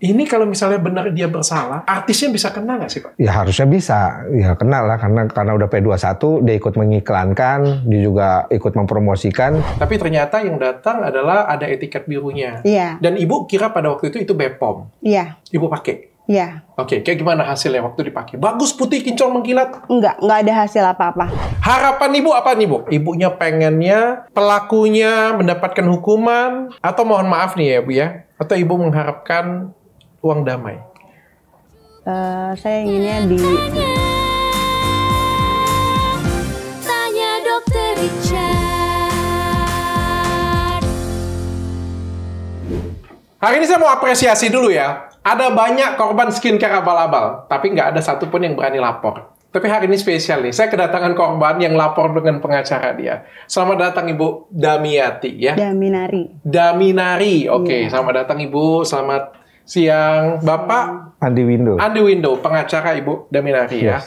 Ini kalau misalnya benar dia bersalah, artisnya bisa kena nggak sih Pak? Ya harusnya bisa, ya kenal lah karena karena udah P21 dia ikut mengiklankan, dia juga ikut mempromosikan. Tapi ternyata yang datang adalah ada etiket birunya. Iya. Dan Ibu kira pada waktu itu itu Bepom. Iya. Ibu pakai. Iya. Oke, kayak gimana hasilnya waktu dipakai? Bagus putih kincong mengkilat? Enggak, enggak ada hasil apa-apa. Harapan ibu apa nih, Bu? Ibunya pengennya pelakunya mendapatkan hukuman atau mohon maaf nih ya, Bu ya. Atau ibu mengharapkan uang damai? Uh, saya inginnya di Tanya Dokter Richard. Hari ini saya mau apresiasi dulu ya. Ada banyak korban skincare abal-abal, tapi nggak ada satupun yang berani lapor. Tapi hari ini spesial nih, saya kedatangan korban yang lapor dengan pengacara dia. Selamat datang Ibu Damiati ya. Daminari. Daminari, oke. Okay. Iya. Yeah. Selamat datang Ibu, selamat siang Bapak Andi Window. Andi Window, pengacara Ibu Daminari ya. yes.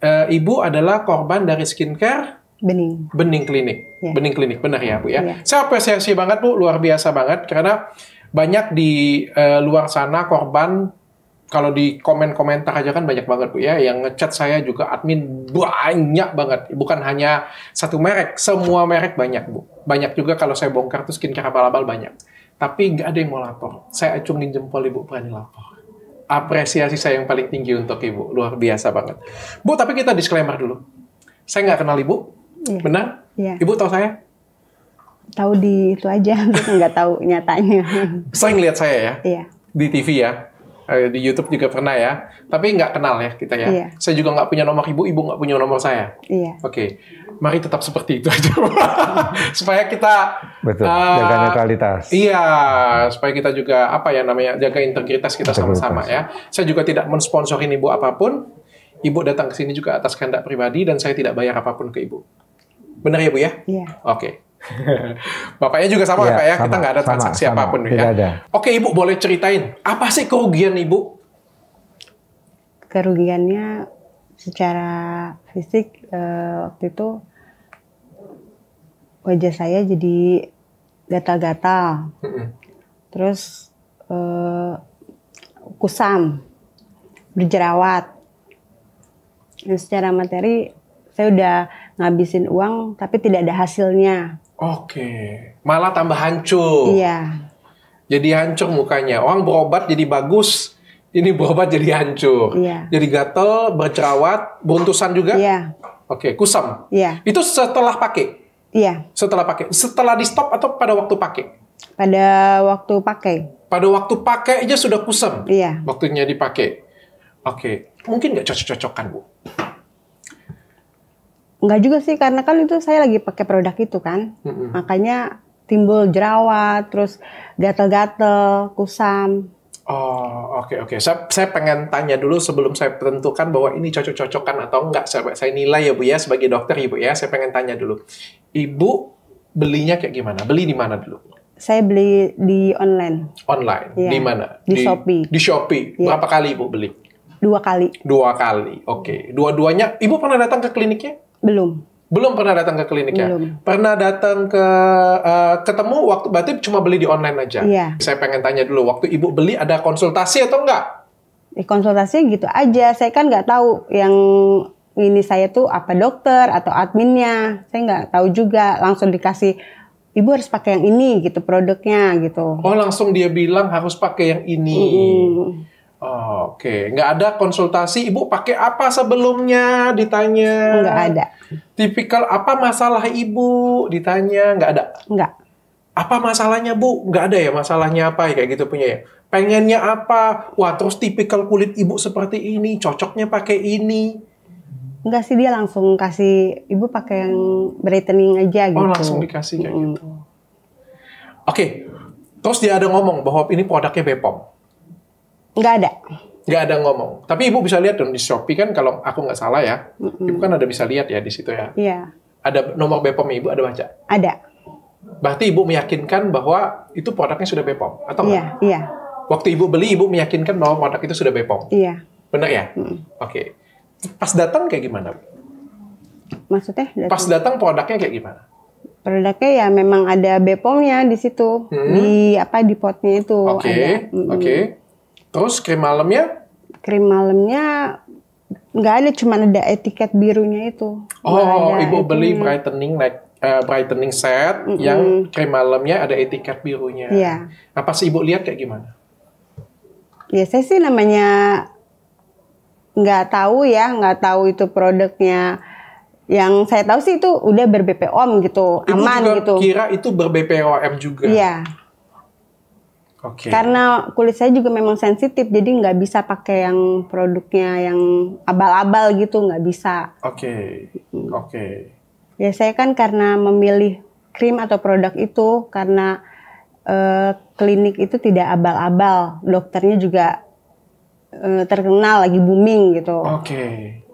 ya. Uh, Ibu adalah korban dari skincare Bening. Bening Klinik. Yeah. Bening Klinik, benar ya Bu ya. Yeah. Saya apresiasi banget Bu, luar biasa banget karena banyak di uh, luar sana korban kalau di komen-komentar aja kan banyak banget Bu ya yang ngechat saya juga admin banyak banget bukan hanya satu merek semua merek banyak Bu banyak juga kalau saya bongkar tuh skincare abal-abal banyak tapi nggak ada yang mau lapor. Saya acungin jempol Ibu berani lapor. Apresiasi saya yang paling tinggi untuk Ibu. Luar biasa banget. Bu, tapi kita disclaimer dulu. Saya nggak kenal Ibu. Ya. Benar? Ya. Ibu tahu saya? Tahu di itu aja. nggak tahu nyatanya. Saya ngeliat saya ya? Iya. Di TV ya? Eh, di YouTube juga pernah ya. Tapi nggak kenal ya kita ya. Iya. Saya juga nggak punya nomor ibu, ibu nggak punya nomor saya. Iya. Oke, okay. mari tetap seperti itu aja supaya kita betul uh, jaga netralitas. Iya, supaya kita juga apa ya namanya jaga integritas kita sama-sama ya. Saya juga tidak mensponsori ibu apapun. Ibu datang ke sini juga atas kehendak pribadi dan saya tidak bayar apapun ke ibu. Benar ya bu ya? Iya. Oke. Okay. Bapaknya juga sama ya, Pak ya, sama, kita nggak ada transaksi sama, apapun sama, ya. Ada. Oke Ibu boleh ceritain, apa sih kerugian Ibu? Kerugiannya secara fisik eh, waktu itu wajah saya jadi gatal-gatal. Terus eh, kusam, berjerawat. Dan nah, secara materi saya udah ngabisin uang tapi tidak ada hasilnya. Oke, malah tambah hancur. Iya. Jadi hancur mukanya. Orang berobat jadi bagus, ini berobat jadi hancur. Iya. Jadi gatel, bercerawat, buntusan juga. Iya. Oke, kusam. Iya. Itu setelah pakai. Iya. Setelah pakai. Setelah di stop atau pada waktu pakai? Pada waktu pakai. Pada waktu pakai aja sudah kusam. Iya. Waktunya dipakai. Oke, mungkin nggak cocok-cocokan bu? Enggak juga sih karena kan itu saya lagi pakai produk itu kan. Mm-hmm. Makanya timbul jerawat, terus gatel-gatel, kusam. Oh, oke okay, oke. Okay. Saya saya pengen tanya dulu sebelum saya tentukan bahwa ini cocok-cocokan atau enggak. Saya saya nilai ya Bu ya sebagai dokter Ibu ya, ya. Saya pengen tanya dulu. Ibu belinya kayak gimana? Beli di mana dulu? Saya beli di online. Online. Ya. Di mana? Di, di Shopee. Di Shopee. Ya. Berapa kali Ibu beli? Dua kali. Dua kali, oke. Okay. Dua-duanya, ibu pernah datang ke kliniknya? Belum. Belum pernah datang ke kliniknya Belum. Pernah datang ke uh, ketemu waktu berarti cuma beli di online aja. Iya. Saya pengen tanya dulu waktu Ibu beli ada konsultasi atau enggak? Eh, konsultasinya gitu aja. Saya kan nggak tahu yang ini saya tuh apa dokter atau adminnya. Saya nggak tahu juga. Langsung dikasih Ibu harus pakai yang ini gitu produknya gitu. Oh, langsung dia bilang harus pakai yang ini. -hmm. Oh, Oke, okay. nggak ada konsultasi. Ibu pakai apa sebelumnya? Ditanya. Nggak ada. Tipikal apa masalah ibu? Ditanya. Nggak ada. Nggak. Apa masalahnya bu? Nggak ada ya masalahnya apa ya kayak gitu punya ya. Pengennya apa? Wah terus tipikal kulit ibu seperti ini. Cocoknya pakai ini. Enggak sih dia langsung kasih ibu pakai yang brightening aja oh, gitu. Oh langsung dikasih kayak mm. gitu. Oke, okay. terus dia ada ngomong bahwa ini produknya Bepom Nggak ada. Nggak ada ngomong. Tapi ibu bisa lihat dong di Shopee kan kalau aku nggak salah ya, mm mm ibu kan ada bisa lihat ya di situ ya. Iya. Ada nomor BPOM ibu ada baca. Ada. Berarti ibu meyakinkan bahwa itu produknya sudah BPOM atau enggak? Iya. Iya. Waktu ibu beli ibu meyakinkan bahwa produk itu sudah BPOM. Iya. Benar ya? mm Oke. Okay. Pas datang kayak gimana? Maksudnya? Datang. Pas datang produknya kayak gimana? produknya ya memang ada BPOM-nya di situ hmm. di apa di potnya itu oke okay. oke okay. Terus krim malamnya? Krim malamnya nggak ada, cuma ada etiket birunya itu. Oh, ibu beli brightening like uh, brightening set mm -hmm. yang krim malamnya ada etiket birunya. Iya. Apa sih ibu lihat kayak gimana? Ya, saya sih namanya nggak tahu ya, nggak tahu itu produknya. Yang saya tahu sih itu udah ber BPOM gitu, ibu aman juga gitu. Kira itu ber BPOM juga. Iya. Okay. Karena kulit saya juga memang sensitif, jadi nggak bisa pakai yang produknya yang abal-abal gitu, nggak bisa. Oke, okay. oke. Okay. Ya saya kan karena memilih krim atau produk itu karena uh, klinik itu tidak abal-abal, dokternya juga uh, terkenal lagi booming gitu. Oke. Okay.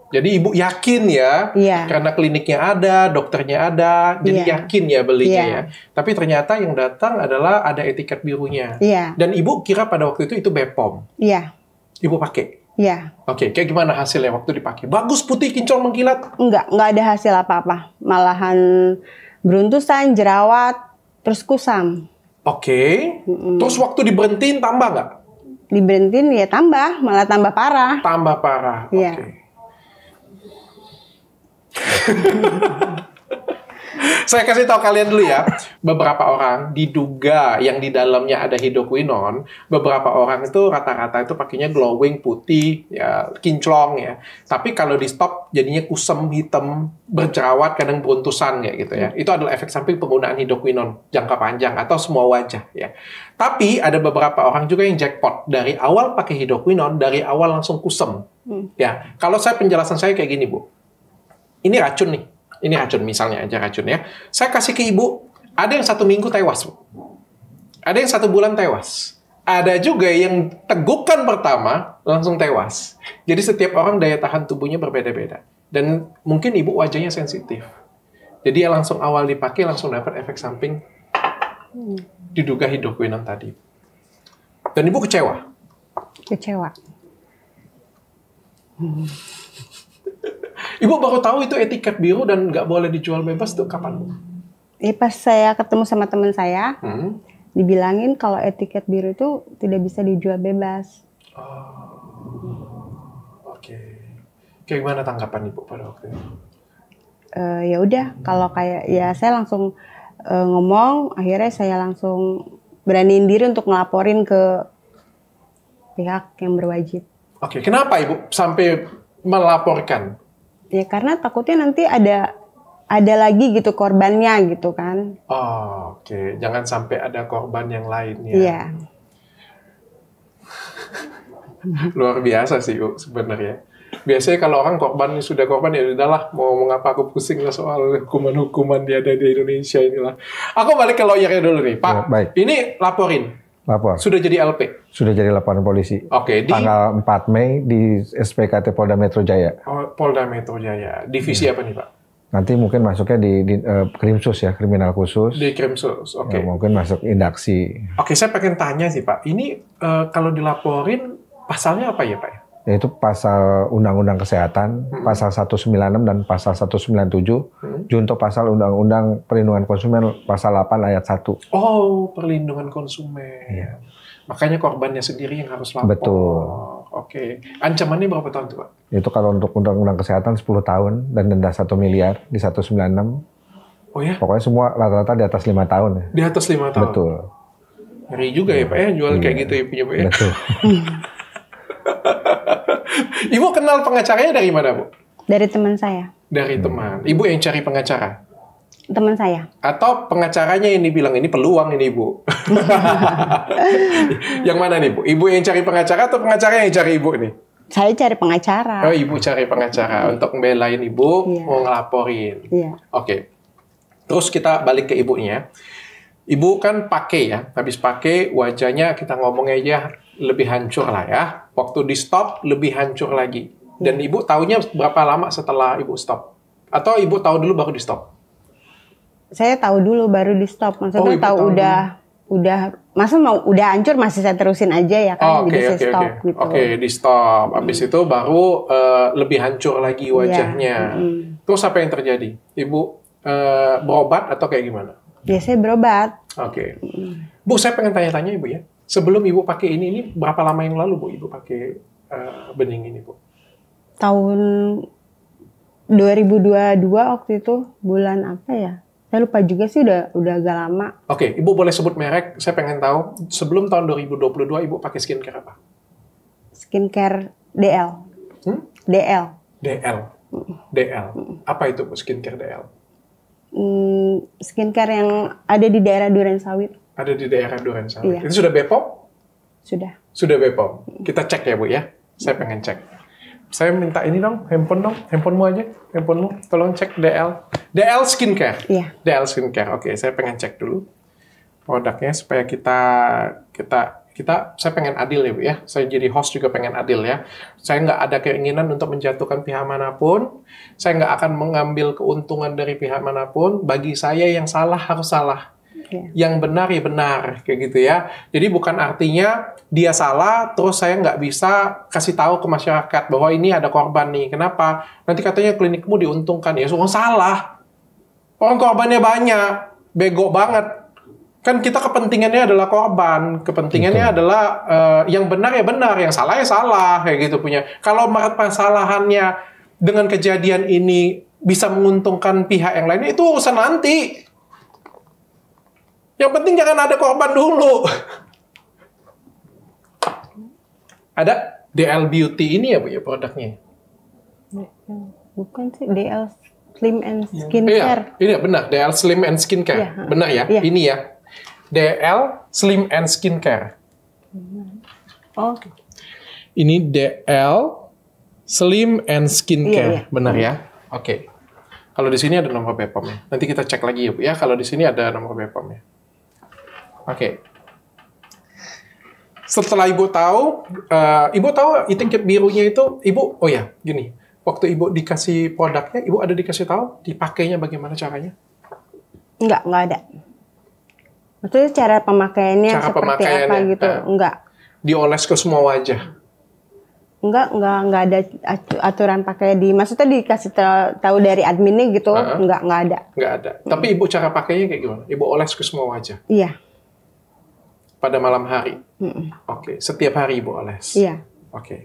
Jadi ibu yakin ya, yeah. karena kliniknya ada, dokternya ada, jadi yeah. yakin ya belinya yeah. ya. Tapi ternyata yang datang adalah ada etiket birunya. Yeah. Dan ibu kira pada waktu itu itu Bepom. Iya. Ibu pakai. Iya. Oke, okay, kayak gimana hasilnya waktu dipakai? Bagus putih kinclong mengkilat? Enggak, enggak ada hasil apa-apa. Malahan beruntusan, jerawat, terus kusam. Oke. Okay. Mm -mm. Terus waktu diberhentiin tambah nggak? Diberhentiin ya tambah, malah tambah parah. Tambah parah. Iya. Oke. Okay. Saya kasih tahu kalian dulu ya, beberapa orang diduga yang di dalamnya ada hidroquinon, beberapa orang itu rata-rata itu pakainya glowing putih, ya kinclong ya. Tapi kalau di stop jadinya kusam hitam, berjerawat, kadang beruntusan kayak gitu ya. Itu adalah efek samping penggunaan hidroquinon jangka panjang atau semua wajah ya. Tapi ada beberapa orang juga yang jackpot dari awal pakai hidroquinon, dari awal langsung kusam. Hmm. Ya, kalau saya penjelasan saya kayak gini, Bu ini racun nih, ini racun misalnya aja racun ya. Saya kasih ke ibu, ada yang satu minggu tewas, ada yang satu bulan tewas, ada juga yang tegukan pertama langsung tewas. Jadi setiap orang daya tahan tubuhnya berbeda-beda dan mungkin ibu wajahnya sensitif. Jadi ya langsung awal dipakai langsung dapat efek samping diduga hidroquinon tadi. Dan ibu kecewa. Kecewa. Ibu baru tahu itu etiket biru dan nggak boleh dijual bebas tuh kapan, Bu? Ya, pas saya ketemu sama teman saya, hmm? dibilangin kalau etiket biru itu tidak bisa dijual bebas. Oh, oke. Okay. Kayak gimana tanggapan ibu pada waktu itu? Uh, ya udah, hmm. kalau kayak ya saya langsung uh, ngomong, akhirnya saya langsung beraniin diri untuk ngelaporin ke pihak yang berwajib. Oke, okay. kenapa ibu sampai melaporkan? ya karena takutnya nanti ada ada lagi gitu korbannya gitu kan oh, oke okay. jangan sampai ada korban yang lainnya. Iya. luar biasa sih sebenarnya biasanya kalau orang korban sudah korban ya udahlah mau mengapa aku pusing lah soal hukuman-hukuman dia ada di Indonesia inilah aku balik ke lawyernya dulu nih pak ya, ini laporin Lapor. Sudah jadi LP? Sudah jadi laporan polisi. Oke. Okay, Tanggal 4 Mei di SPKT Polda Metro Jaya. Oh, Polda Metro Jaya. Divisi hmm. apa nih Pak? Nanti mungkin masuknya di, di uh, krimsus ya, kriminal khusus. Di krimsus, oke. Okay. Ya, mungkin masuk indaksi. Oke, okay, saya pengen tanya sih Pak. Ini uh, kalau dilaporin pasalnya apa ya Pak? yaitu pasal Undang-Undang Kesehatan, hmm. pasal 196 dan pasal 197, hmm. junto pasal Undang-Undang Perlindungan Konsumen pasal 8 ayat 1. Oh, perlindungan konsumen. Iya. Makanya korbannya sendiri yang harus lapor. Betul. Oke. Ancamannya berapa tahun tuh, Pak? Itu kalau untuk Undang-Undang Kesehatan 10 tahun dan denda 1 miliar di 196. Oh ya? Pokoknya semua rata-rata di atas 5 tahun. Ya. Di atas 5 tahun? Betul. Ngeri juga ya, ya Pak ya, jual ya. kayak gitu ya punya Pak ya. Betul. Ibu kenal pengacaranya dari mana, Bu? Dari teman saya. Dari teman. Ibu yang cari pengacara? Teman saya. Atau pengacaranya ini bilang ini peluang ini, Ibu. yang mana nih, Bu? Ibu yang cari pengacara atau pengacara yang cari Ibu nih? saya cari pengacara. Oh, ibu cari pengacara hmm. untuk membelain ibu yeah. mau ngelaporin. Yeah. Oke. Okay. Terus kita balik ke ibunya. Ibu kan pakai ya, habis pakai wajahnya kita ngomong aja lebih hancur lah ya. Waktu di stop lebih hancur lagi. Dan hmm. ibu tahunya berapa lama setelah ibu stop? Atau ibu tahu dulu baru di stop? Saya tahu dulu baru di stop. Maksudnya oh, tahu, tahu udah dulu. udah masa mau udah hancur masih saya terusin aja ya kan oh, okay, jadi saya stop okay. gitu. Oke, okay, di stop. Abis hmm. itu baru uh, lebih hancur lagi iya. wajahnya. Yeah. Hmm. Terus apa yang terjadi? Ibu uh, berobat atau kayak gimana? Biasanya berobat. Oke. Okay. Hmm. Bu, saya pengen tanya-tanya ibu ya Sebelum Ibu pakai ini, ini berapa lama yang lalu Bu Ibu pakai uh, bening ini Bu? Tahun 2022 waktu itu bulan apa ya? Saya lupa juga sih udah udah agak lama. Oke, okay, Ibu boleh sebut merek. Saya pengen tahu sebelum tahun 2022 Ibu pakai skincare apa? Skincare DL. Hmm? DL. DL. DL. Apa itu Bu skincare DL? Hmm, skincare yang ada di daerah Duren Sawit. Ada di daerah Duren Iya. Itu sudah Bepom? Sudah. Sudah Bepom. Kita cek ya, Bu ya. Saya pengen cek. Saya minta ini dong, handphone dong, handphonemu aja, handphonemu. Tolong cek DL, DL skincare. Iya. DL skincare. Oke, saya pengen cek dulu produknya supaya kita kita kita saya pengen adil ya Bu ya. Saya jadi host juga pengen adil ya. Saya nggak ada keinginan untuk menjatuhkan pihak manapun. Saya nggak akan mengambil keuntungan dari pihak manapun. Bagi saya yang salah harus salah yeah. yang benar ya benar kayak gitu ya. Jadi bukan artinya dia salah terus saya nggak bisa kasih tahu ke masyarakat bahwa ini ada korban nih. Kenapa? Nanti katanya klinikmu diuntungkan ya. Soalnya salah. Orang korbannya banyak, bego banget. Kan kita kepentingannya adalah korban, kepentingannya gitu. adalah uh, yang benar ya benar, yang salah ya salah kayak gitu punya. Kalau masalahannya dengan kejadian ini bisa menguntungkan pihak yang lainnya itu urusan nanti yang penting jangan ada korban dulu. ada DL Beauty ini ya Bu ya produknya? Bukan sih DL iya. iya, iya, Slim and Skincare. ya, ini benar. DL Slim and Skincare. Ya, benar ya? ya? Ini ya. DL Slim and Skincare. Oh. Ini DL Slim and Skincare, Ya, ya. benar ya? Oke. Okay. Kalau di sini ada nomor BPOM-nya. Nanti kita cek lagi ya, Bu ya. Kalau di sini ada nomor BPOM-nya. Oke. Okay. Setelah ibu tahu, uh, ibu tahu itik birunya itu, ibu, oh ya, gini, waktu ibu dikasih produknya, ibu ada dikasih tahu dipakainya bagaimana caranya? Enggak, enggak ada. Maksudnya cara pemakaiannya cara seperti pemakaiannya, apa gitu? Uh, enggak. Dioles ke semua wajah? Enggak, enggak, enggak ada aturan pakai di, maksudnya dikasih tahu dari adminnya gitu, uh -huh. enggak, enggak ada. Enggak ada. Tapi ibu cara pakainya kayak gimana? Ibu oles ke semua wajah? Iya pada malam hari. Hmm. Oke, okay. setiap hari Ibu oles. Iya. Oke. Okay.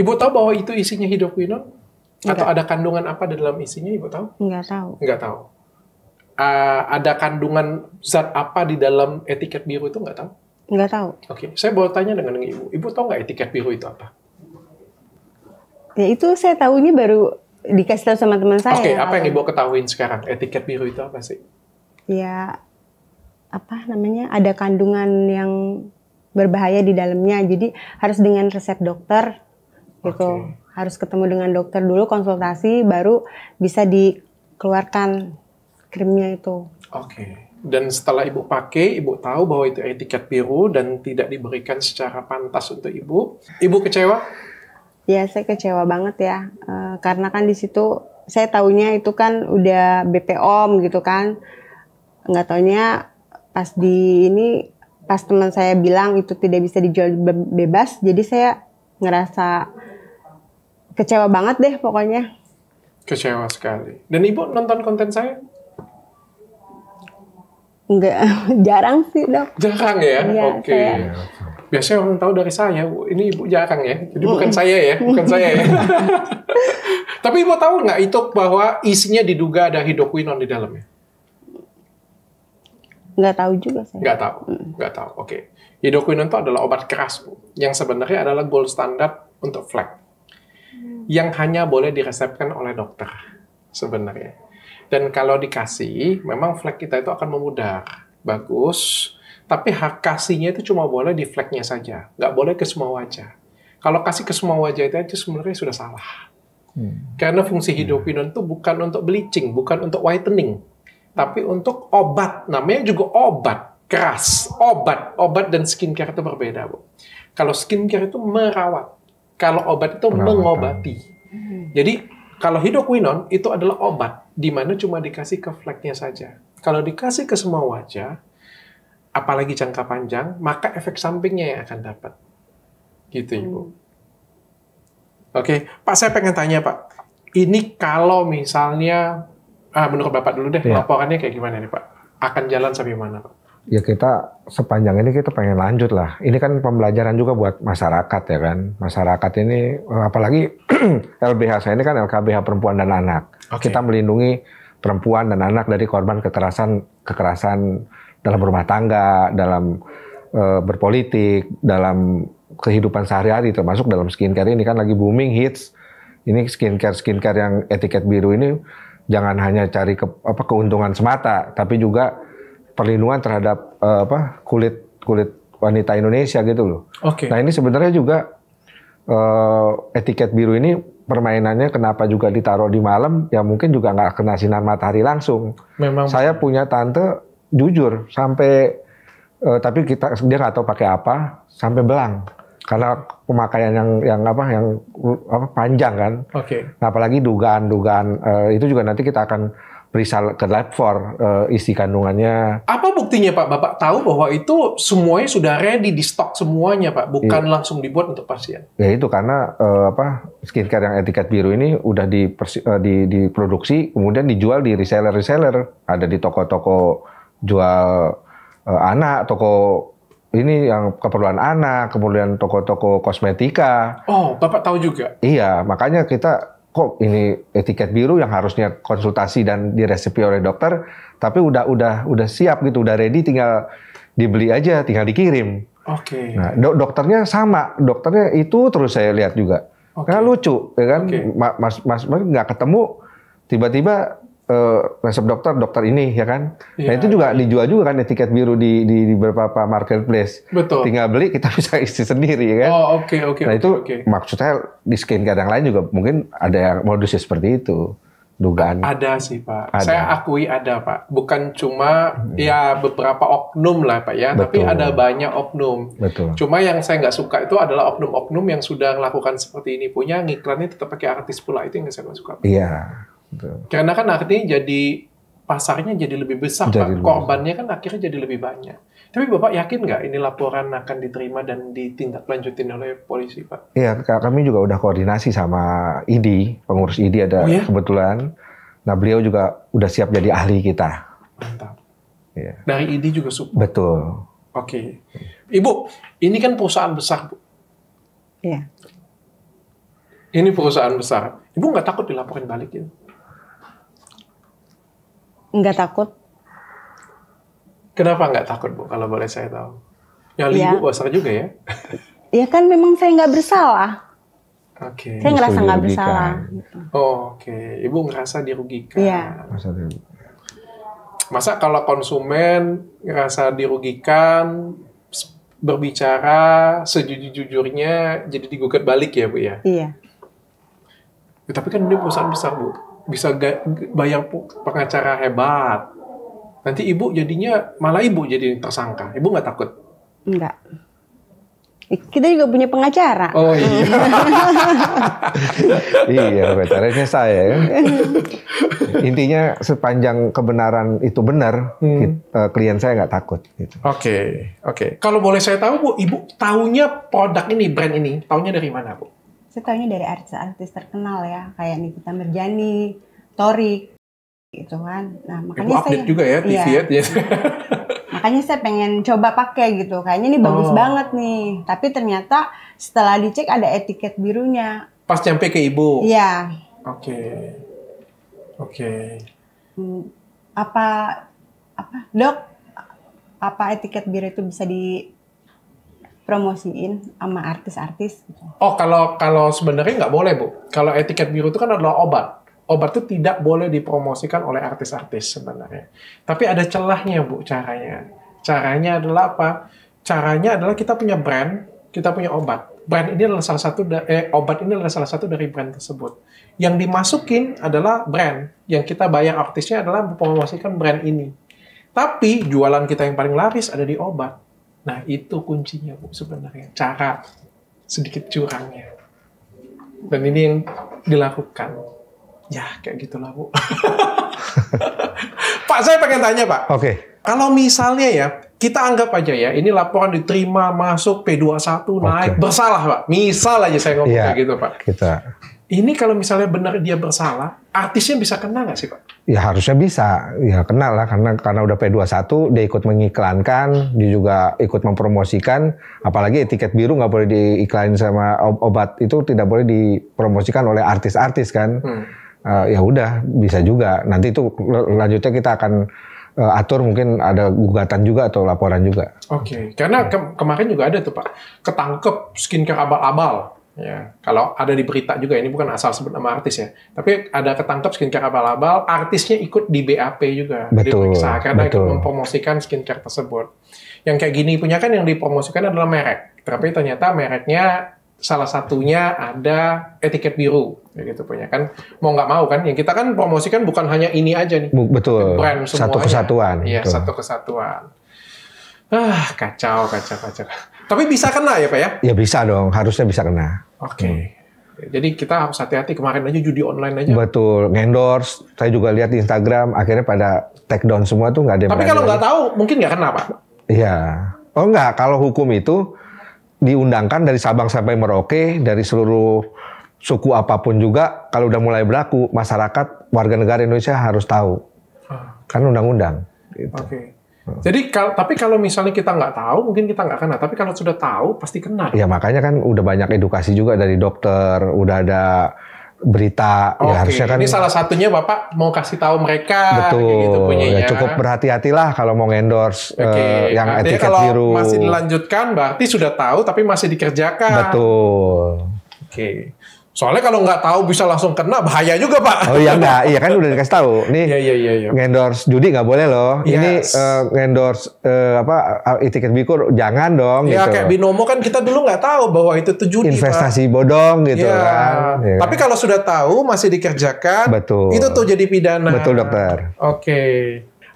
Ibu tahu bahwa itu isinya hidroquinone, Enggak. Atau ada kandungan apa di dalam isinya Ibu tahu? Enggak tahu. Enggak tahu. Uh, ada kandungan zat apa di dalam etiket biru itu enggak tahu? Enggak tahu. Oke, okay. saya mau tanya dengan Ibu. Ibu tahu nggak etiket biru itu apa? Ya itu saya tahunya baru dikasih tahu sama teman saya. Oke, okay, apa yang Ibu ketahuin sekarang? Etiket biru itu apa sih? Ya apa namanya ada kandungan yang berbahaya di dalamnya jadi harus dengan resep dokter gitu harus ketemu dengan dokter dulu konsultasi baru bisa dikeluarkan krimnya itu oke okay. dan setelah ibu pakai ibu tahu bahwa itu etiket biru dan tidak diberikan secara pantas untuk ibu ibu kecewa ya saya kecewa banget ya e, karena kan di situ saya tahunya itu kan udah BPOM gitu kan nggak taunya pas di ini pas teman saya bilang itu tidak bisa dijual bebas jadi saya ngerasa kecewa banget deh pokoknya kecewa sekali dan ibu nonton konten saya Enggak, jarang sih dok. Jarang ya? ya Oke. Okay. Saya... Iya, Biasanya orang tahu dari saya, ini ibu jarang ya. Jadi bukan saya ya, bukan saya ya. Tapi ibu tahu nggak itu bahwa isinya diduga ada hidokuinon di dalamnya? Nggak tahu juga saya. Nggak tahu, nggak tahu. Oke. Okay. Hidroquinone itu adalah obat keras, Bu. Yang sebenarnya adalah gold standard untuk flek. Hmm. Yang hanya boleh diresepkan oleh dokter sebenarnya. Dan kalau dikasih, memang flek kita itu akan memudar. Bagus. Tapi hak kasihnya itu cuma boleh di fleknya saja. Nggak boleh ke semua wajah. Kalau kasih ke semua wajah itu, aja sebenarnya sudah salah. Hmm. Karena fungsi hmm. hidroquinon itu bukan untuk bleaching, bukan untuk whitening tapi untuk obat. Namanya juga obat, keras, obat. Obat dan skincare itu berbeda, Bu. Kalau skincare itu merawat, kalau obat itu Perawatan. mengobati. Hmm. Jadi kalau hidroquinon itu adalah obat, di mana cuma dikasih ke fleknya saja. Kalau dikasih ke semua wajah, apalagi jangka panjang, maka efek sampingnya yang akan dapat. Gitu, Ibu. Hmm. Oke, Pak, saya pengen tanya, Pak. Ini kalau misalnya ah, menurut Bapak dulu deh, ya. laporannya kayak gimana nih Pak? Akan jalan sampai mana Pak? Ya kita sepanjang ini kita pengen lanjut lah. Ini kan pembelajaran juga buat masyarakat ya kan. Masyarakat ini eh, apalagi LBH saya ini kan LKBH perempuan dan anak. Okay. Kita melindungi perempuan dan anak dari korban kekerasan kekerasan dalam rumah tangga, dalam e, berpolitik, dalam kehidupan sehari-hari termasuk dalam skincare ini kan lagi booming hits. Ini skincare skincare yang etiket biru ini jangan hanya cari ke, apa keuntungan semata, tapi juga perlindungan terhadap uh, apa kulit kulit wanita Indonesia gitu loh. Oke. Okay. Nah ini sebenarnya juga uh, etiket biru ini permainannya kenapa juga ditaruh di malam? Ya mungkin juga nggak kena sinar matahari langsung. Memang. Saya benar. punya tante jujur sampai uh, tapi kita dia nggak tahu pakai apa sampai belang karena pemakaian yang yang apa yang apa, panjang kan. Oke. Okay. Nah, apalagi dugaan-dugaan uh, itu juga nanti kita akan periksa ke lab for uh, isi kandungannya. Apa buktinya Pak? Bapak tahu bahwa itu semuanya sudah ready di stok semuanya Pak, bukan iya. langsung dibuat untuk pasien. Ya itu karena uh, apa skincare yang etiket biru ini udah di, uh, di diproduksi kemudian dijual di reseller-reseller, ada di toko-toko jual uh, anak, toko ini yang keperluan anak, kemudian toko-toko kosmetika. Oh, Bapak tahu juga? Iya, makanya kita kok ini etiket biru yang harusnya konsultasi dan diresepi oleh dokter, tapi udah udah udah siap gitu, udah ready tinggal dibeli aja, tinggal dikirim. Oke. Okay. Nah, do dokternya sama, dokternya itu terus saya lihat juga. Okay. Karena lucu, ya kan? Okay. Mas mas mas nggak ketemu tiba-tiba Uh, eh, resep dokter dokter ini ya kan. Ya, nah iya. itu juga dijual juga kan etiket biru di, di di beberapa marketplace. Betul. Tinggal beli kita bisa isi sendiri ya kan. Oh oke okay, oke. Okay, nah okay, itu okay. maksudnya di skincare yang lain juga mungkin ada yang modusnya seperti itu dugaan. Ada sih pak. Ada. Saya akui ada pak. Bukan cuma hmm. ya beberapa oknum lah pak ya, Betul. tapi ada banyak oknum. Betul. Cuma yang saya nggak suka itu adalah oknum-oknum yang sudah melakukan seperti ini punya ngiklannya tetap pakai artis pula itu yang saya nggak suka. Iya Gitu. Karena kan artinya jadi pasarnya jadi lebih besar, jadi Pak. Lebih Korbannya kan akhirnya jadi lebih banyak. Tapi Bapak yakin nggak ini laporan akan diterima dan ditindaklanjutin oleh polisi, Pak? Iya, kami juga udah koordinasi sama ID, pengurus ID ada oh, ya? kebetulan. Nah, beliau juga udah siap jadi ahli kita. Mantap. Ya. Dari ID juga support. Betul. Oke. Okay. Ibu, ini kan perusahaan besar, Bu. Iya. Ini perusahaan besar. Ibu nggak takut dilaporin balik ini? Ya? nggak takut. Kenapa nggak takut bu? Kalau boleh saya tahu. Ya, ya. besar juga ya. ya kan memang saya nggak bersalah. Oke. Okay. Saya ngerasa nggak bersalah. Gitu. Oh, Oke, okay. ibu ngerasa dirugikan. Iya. Masa kalau konsumen ngerasa dirugikan, berbicara sejujur-jujurnya jadi digugat balik ya bu ya? Iya. Ya, tapi kan ini perusahaan besar bu bisa bayar pengacara hebat. Nanti ibu jadinya malah ibu jadi tersangka. Ibu nggak takut? Nggak. Kita juga punya pengacara. Oh iya. Hmm. iya, pengacaranya saya ya. Intinya sepanjang kebenaran itu benar, hmm. Eh, klien saya nggak takut. Oke, gitu. oke. Okay, okay. Kalau boleh saya tahu bu, ibu tahunya produk ini, brand ini, tahunya dari mana bu? saya tahunya dari artis-artis terkenal ya kayak Nikita Merjani, Torik gitu kan. Nah, makanya saya juga ya TV iya. Ya, ya. makanya saya pengen coba pakai gitu. Kayaknya ini bagus oh. banget nih. Tapi ternyata setelah dicek ada etiket birunya. Pas nyampe ke ibu. Iya. Oke. Okay. Oke. Okay. Hmm, apa apa, Dok? Apa etiket biru itu bisa di promosiin sama artis-artis gitu. Oh, kalau kalau sebenarnya nggak boleh, Bu. Kalau etiket biru itu kan adalah obat. Obat itu tidak boleh dipromosikan oleh artis-artis sebenarnya. Tapi ada celahnya, Bu, caranya. Caranya adalah apa? Caranya adalah kita punya brand, kita punya obat. Brand ini adalah salah satu eh obat ini adalah salah satu dari brand tersebut. Yang dimasukin adalah brand. Yang kita bayar artisnya adalah mempromosikan brand ini. Tapi jualan kita yang paling laris ada di obat Nah, itu kuncinya, Bu, sebenarnya. Cara sedikit curangnya. Dan ini yang dilakukan. Ya, kayak gitulah, Bu. Pak, saya pengen tanya, Pak. Oke. Okay. Kalau misalnya ya, kita anggap aja ya, ini laporan diterima, masuk P21, okay. naik, bersalah, Pak. Misal aja saya ngomong yeah, kayak gitu, Pak. Kita. Ini kalau misalnya benar dia bersalah, artisnya bisa kena nggak sih Pak? Ya harusnya bisa, ya kenal lah karena karena udah P21 dia ikut mengiklankan, dia juga ikut mempromosikan, apalagi tiket biru nggak boleh diiklankan sama obat itu tidak boleh dipromosikan oleh artis-artis kan. Hmm. Uh, ya udah bisa juga. Nanti itu lanjutnya kita akan uh, atur mungkin ada gugatan juga atau laporan juga. Oke, okay. karena ke kemarin juga ada tuh Pak, ketangkep skincare abal-abal Ya, kalau ada di berita juga ini bukan asal sebut nama artis ya. Tapi ada ketangkep skincare abal-abal, artisnya ikut di BAP juga, betul, diperiksa karena betul. ikut mempromosikan skincare tersebut. Yang kayak gini punya kan yang dipromosikan adalah merek, tapi ternyata mereknya salah satunya ada etiket biru ya gitu punya kan mau nggak mau kan yang kita kan promosikan bukan hanya ini aja nih betul brand semuanya. satu kesatuan iya satu kesatuan ah kacau kacau kacau tapi bisa kena ya Pak ya? Ya bisa dong, harusnya bisa kena. Oke. Okay. Hmm. Jadi kita harus hati-hati kemarin aja judi online aja. Betul, ngendorse. Saya juga lihat di Instagram akhirnya pada take down semua tuh nggak ada. Tapi kalau nggak tahu mungkin nggak kena pak. Iya. Oh nggak, kalau hukum itu diundangkan dari Sabang sampai Merauke dari seluruh suku apapun juga kalau udah mulai berlaku masyarakat warga negara Indonesia harus tahu ah. kan undang-undang. Gitu. Oke. Okay. Hmm. Jadi kal tapi kalau misalnya kita nggak tahu, mungkin kita nggak kena. Tapi kalau sudah tahu, pasti kena. Ya makanya kan udah banyak edukasi juga dari dokter, udah ada berita okay. ya harusnya kan ini salah satunya bapak mau kasih tahu mereka betul gitu punya ya, ya cukup berhati-hatilah kalau mau endorse okay. uh, eh, yang Artinya etiket kalau biru masih dilanjutkan berarti sudah tahu tapi masih dikerjakan betul oke Soalnya kalau nggak tahu bisa langsung kena bahaya juga pak. Oh iya nggak, iya kan udah dikasih tahu. Nih yeah, yeah, yeah, yeah. ngendorse judi nggak boleh loh. Yes. Iya. Ini uh, ngendorse uh, apa eh, tiket bikur jangan dong. Ya gitu. kayak binomo kan kita dulu nggak tahu bahwa itu tuh judi. Investasi pak. bodong gitu yeah. kan. Yeah. Tapi kalau sudah tahu masih dikerjakan, betul. Itu tuh jadi pidana. Betul dokter. Oke. Okay.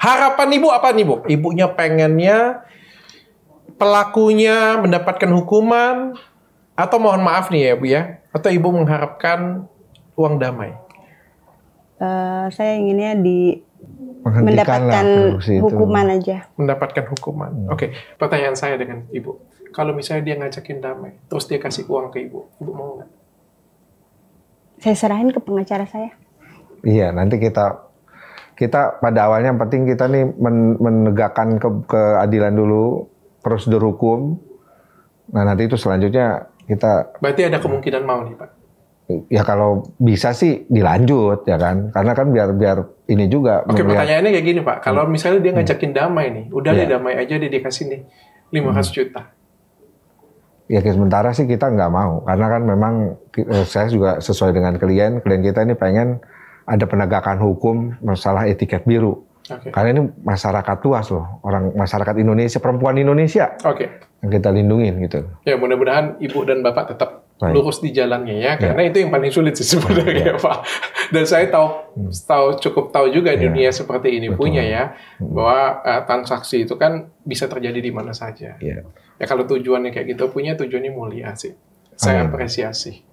Harapan ibu apa nih bu? Ibunya pengennya pelakunya mendapatkan hukuman atau mohon maaf nih ya bu ya atau ibu mengharapkan uang damai? Uh, saya inginnya di mendapatkan hukuman itu. aja. Mendapatkan hukuman. Hmm. Oke, okay. pertanyaan saya dengan ibu, kalau misalnya dia ngajakin damai, terus dia kasih uang ke ibu, ibu mau nggak? Saya serahin ke pengacara saya. Iya, nanti kita kita pada awalnya yang penting kita nih menegakkan ke, keadilan dulu prosedur hukum. Nah nanti itu selanjutnya kita Berarti ada kemungkinan mau nih, Pak. Ya kalau bisa sih dilanjut ya kan. Karena kan biar biar ini juga Oke, melihat. pertanyaannya kayak gini, Pak. Kalau hmm. misalnya dia ngajakin hmm. damai nih, udah yeah. Ya. damai aja dia dikasih nih lima hmm. juta. Ya sementara sih kita nggak mau karena kan memang eh, saya juga sesuai dengan klien, klien kita ini pengen ada penegakan hukum masalah etiket biru. Okay. Karena ini masyarakat luas loh, orang masyarakat Indonesia, perempuan Indonesia. Oke. Okay yang kita lindungi gitu. Ya mudah-mudahan ibu dan bapak tetap Baik. lurus di jalannya ya, karena ya. itu yang paling sulit sih ya. sebenarnya ya. Pak. Dan saya tahu hmm. tahu cukup tahu juga ya. dunia seperti ini Betul. punya ya hmm. bahwa uh, transaksi itu kan bisa terjadi di mana saja. Ya. ya kalau tujuannya kayak gitu punya tujuannya mulia sih. Saya Amin. apresiasi.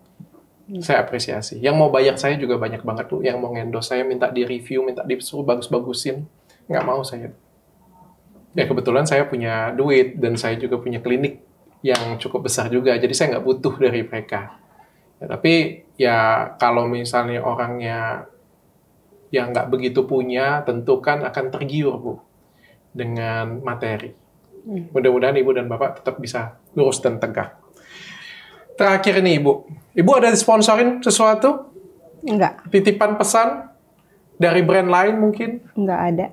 Saya apresiasi. Yang mau bayar saya juga banyak banget tuh, yang mau ngendos saya minta di review, minta disuruh bagus-bagusin, nggak mau saya ya kebetulan saya punya duit dan saya juga punya klinik yang cukup besar juga, jadi saya nggak butuh dari mereka. Ya, tapi ya kalau misalnya orangnya yang nggak begitu punya, tentu kan akan tergiur bu dengan materi. Hmm. Mudah-mudahan ibu dan bapak tetap bisa lurus dan tegak. Terakhir nih ibu, ibu ada sponsorin sesuatu? Enggak. Titipan pesan dari brand lain mungkin? Enggak ada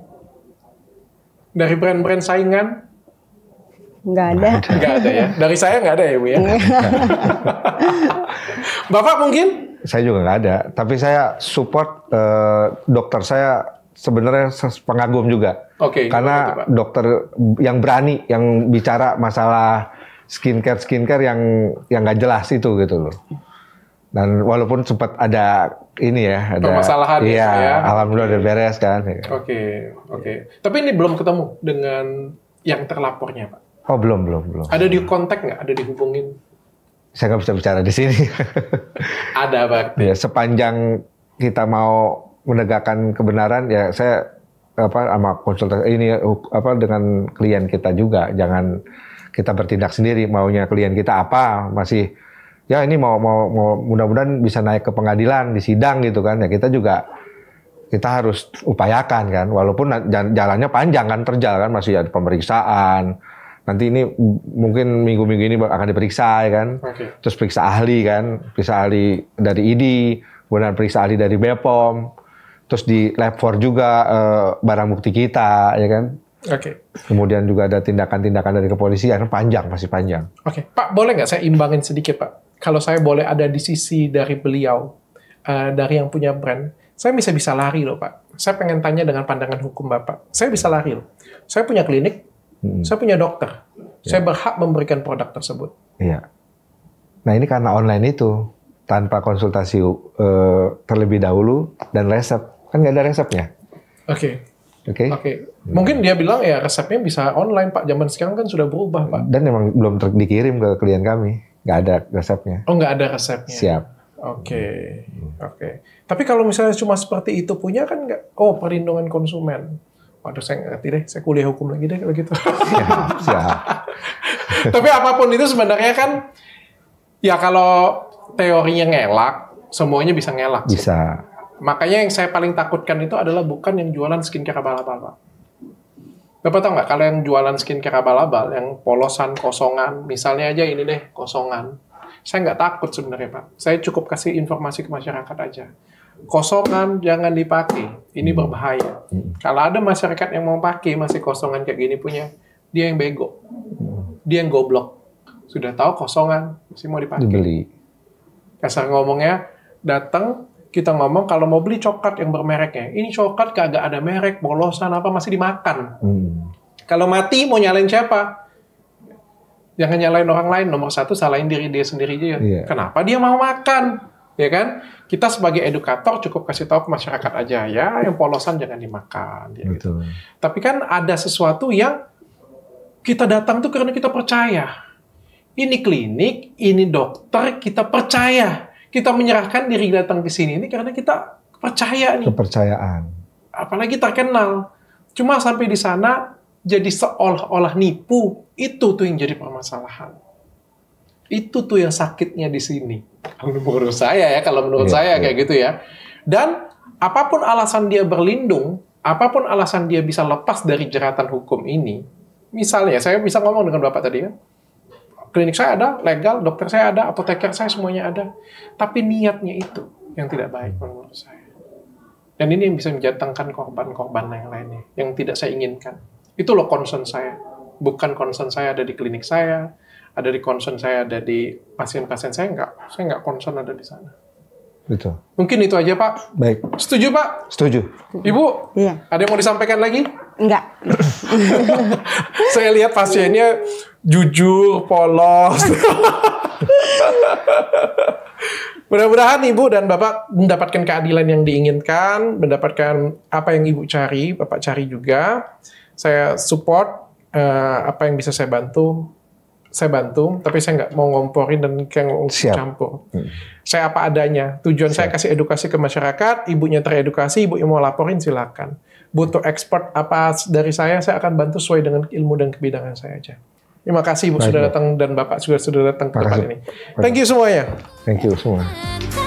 dari brand-brand saingan? Nggak ada. Nggak ada ya. Dari saya nggak ada ya Bu ya. Bapak mungkin? Saya juga nggak ada. Tapi saya support uh, dokter saya sebenarnya pengagum juga. Oke. Okay, Karena itu, dokter yang berani, yang bicara masalah skincare skincare yang yang nggak jelas itu gitu loh. Dan walaupun sempat ada ini ya ada permasalahan ya, iya, ya. Alhamdulillah udah beres kan. Oke, okay, oke. Okay. Tapi ini belum ketemu dengan yang terlapornya, Pak. Oh, belum, belum, belum. Ada di kontak nggak? Ada dihubungin? Saya nggak bisa bicara di sini. ada, Pak. Ya, sepanjang kita mau menegakkan kebenaran ya saya apa sama konsultasi ini apa dengan klien kita juga jangan kita bertindak sendiri maunya klien kita apa masih ya ini mau mau, mau mudah-mudahan bisa naik ke pengadilan di sidang gitu kan ya kita juga kita harus upayakan kan walaupun jalannya panjang kan terjal kan masih ada pemeriksaan nanti ini mungkin minggu-minggu ini akan diperiksa ya kan okay. terus periksa ahli kan periksa ahli dari ID kemudian periksa ahli dari Bepom terus di lab 4 juga eh, barang bukti kita ya kan Oke. Okay. Kemudian juga ada tindakan-tindakan dari kepolisian panjang masih panjang. Oke, okay. Pak boleh nggak saya imbangin sedikit Pak? kalau saya boleh ada di sisi dari beliau, uh, dari yang punya brand, saya bisa bisa lari loh Pak. Saya pengen tanya dengan pandangan hukum Bapak. Saya bisa lari loh. Saya punya klinik, hmm. saya punya dokter, ya. saya berhak memberikan produk tersebut. Iya. Nah ini karena online itu tanpa konsultasi uh, terlebih dahulu dan resep kan nggak ada resepnya. Oke. Okay. Oke. Okay. Oke. Okay. Hmm. Mungkin dia bilang ya resepnya bisa online Pak. Zaman sekarang kan sudah berubah Pak. Dan memang belum dikirim ke klien kami. Nggak ada resepnya. Oh, nggak ada resepnya. Siap. Oke, okay. oke. Okay. Tapi kalau misalnya cuma seperti itu punya kan nggak? Oh, perlindungan konsumen. Waduh, saya nggak ngerti deh. Saya kuliah hukum lagi deh kalau gitu. Siap. siap. Tapi apapun itu sebenarnya kan, ya kalau teorinya ngelak, semuanya bisa ngelak. Bisa. Makanya yang saya paling takutkan itu adalah bukan yang jualan skincare abal-abal, Bapak tahu nggak kalau yang jualan skincare abal-abal, yang polosan kosongan, misalnya aja ini deh kosongan. Saya nggak takut sebenarnya Pak. Saya cukup kasih informasi ke masyarakat aja. Kosongan jangan dipakai, ini berbahaya. Kalau ada masyarakat yang mau pakai masih kosongan kayak gini punya, dia yang bego, dia yang goblok. Sudah tahu kosongan, masih mau dipakai. Kasar ngomongnya, datang kita ngomong kalau mau beli coklat yang bermereknya, ini coklat kagak ada merek, bolosan apa masih dimakan. Hmm. Kalau mati mau nyalain siapa? Jangan nyalain orang lain. Nomor satu salahin diri dia sendiri aja. Yeah. Iya. Kenapa dia mau makan? Ya kan? Kita sebagai edukator cukup kasih tahu ke masyarakat aja ya, yang polosan jangan dimakan. Ya, Gitu. Tapi kan ada sesuatu yang kita datang tuh karena kita percaya. Ini klinik, ini dokter, kita percaya kita menyerahkan diri datang ke sini ini karena kita percaya nih. Kepercayaan. Apalagi terkenal. Cuma sampai di sana jadi seolah-olah nipu, itu tuh yang jadi permasalahan. Itu tuh yang sakitnya di sini. Menurut saya ya, kalau menurut yeah, saya yeah. kayak gitu ya. Dan apapun alasan dia berlindung, apapun alasan dia bisa lepas dari jeratan hukum ini, misalnya saya bisa ngomong dengan Bapak tadi ya, klinik saya ada, legal, dokter saya ada, apoteker saya semuanya ada. Tapi niatnya itu yang tidak baik menurut saya. Dan ini yang bisa menjatuhkan korban-korban yang lainnya, yang tidak saya inginkan. Itu loh concern saya. Bukan concern saya ada di klinik saya, ada di concern saya ada di pasien-pasien saya Enggak, saya nggak concern ada di sana. Betul. Mungkin itu aja Pak. Baik. Setuju Pak? Setuju. Ibu, iya. ada yang mau disampaikan lagi? Enggak. Saya lihat pasiennya jujur, polos. Mudah-mudahan Ibu dan Bapak mendapatkan keadilan yang diinginkan, mendapatkan apa yang Ibu cari, Bapak cari juga. Saya support uh, apa yang bisa saya bantu, saya bantu. Tapi saya nggak mau ngomporin dan kayak campur. Hmm saya apa adanya. Tujuan saya kasih edukasi ke masyarakat, ibunya teredukasi, ibu yang mau laporin silakan. Butuh expert apa dari saya, saya akan bantu sesuai dengan ilmu dan kebidangan saya aja. Terima kasih Ibu Baik, sudah datang dan Bapak juga sudah datang ke tempat ini. Thank you semuanya. Thank you semua.